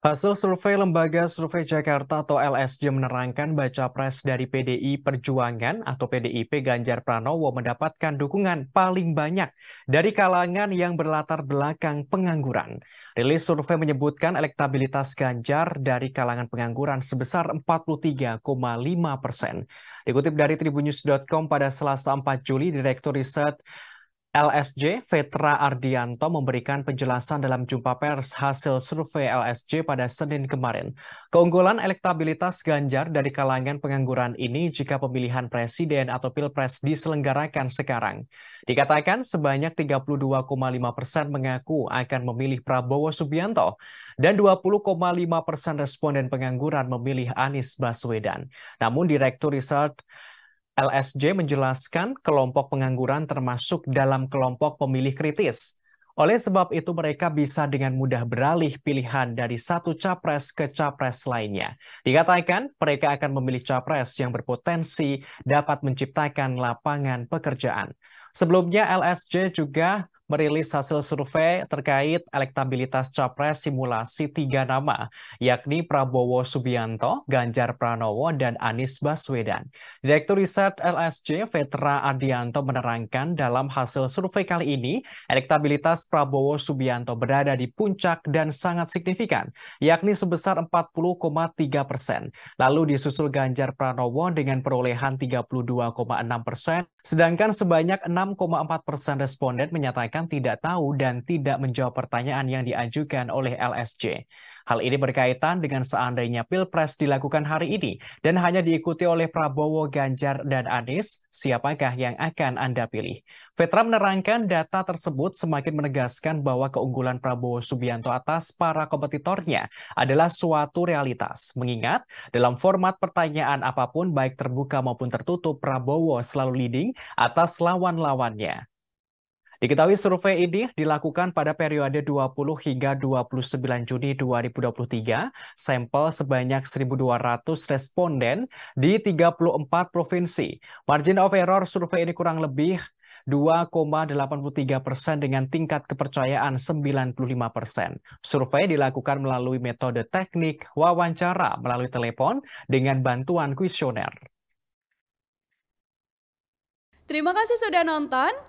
Hasil survei Lembaga Survei Jakarta atau LSJ menerangkan baca pres dari PDI Perjuangan atau PDIP Ganjar Pranowo mendapatkan dukungan paling banyak dari kalangan yang berlatar belakang pengangguran. Rilis survei menyebutkan elektabilitas Ganjar dari kalangan pengangguran sebesar 43,5 persen. Dikutip dari tribunnews.com pada Selasa 4 Juli, Direktur Riset LSJ Vetra Ardianto memberikan penjelasan dalam jumpa pers hasil survei LSJ pada Senin kemarin. Keunggulan elektabilitas Ganjar dari kalangan pengangguran ini jika pemilihan presiden atau pilpres diselenggarakan sekarang. Dikatakan sebanyak 32,5 persen mengaku akan memilih Prabowo Subianto dan 20,5 persen responden pengangguran memilih Anies Baswedan. Namun Direktur Riset LSJ menjelaskan kelompok pengangguran termasuk dalam kelompok pemilih kritis. Oleh sebab itu mereka bisa dengan mudah beralih pilihan dari satu capres ke capres lainnya. Dikatakan mereka akan memilih capres yang berpotensi dapat menciptakan lapangan pekerjaan. Sebelumnya LSJ juga merilis hasil survei terkait elektabilitas capres simulasi tiga nama, yakni Prabowo Subianto, Ganjar Pranowo, dan Anies Baswedan. Direktur Riset LSJ Vetra Adianto menerangkan dalam hasil survei kali ini, elektabilitas Prabowo Subianto berada di puncak dan sangat signifikan, yakni sebesar 40,3 persen. Lalu disusul Ganjar Pranowo dengan perolehan 32,6 persen, Sedangkan sebanyak 6,4 persen responden menyatakan tidak tahu dan tidak menjawab pertanyaan yang diajukan oleh LSJ. Hal ini berkaitan dengan seandainya Pilpres dilakukan hari ini dan hanya diikuti oleh Prabowo, Ganjar, dan Anies, siapakah yang akan Anda pilih? Vetra menerangkan data tersebut semakin menegaskan bahwa keunggulan Prabowo Subianto atas para kompetitornya adalah suatu realitas. Mengingat, dalam format pertanyaan apapun baik terbuka maupun tertutup, Prabowo selalu leading atas lawan-lawannya. Diketahui survei ini dilakukan pada periode 20 hingga 29 Juni 2023. Sampel sebanyak 1.200 responden di 34 provinsi. Margin of error survei ini kurang lebih 2,83 persen dengan tingkat kepercayaan 95 persen. Survei dilakukan melalui metode teknik wawancara melalui telepon dengan bantuan kuesioner. Terima kasih sudah nonton.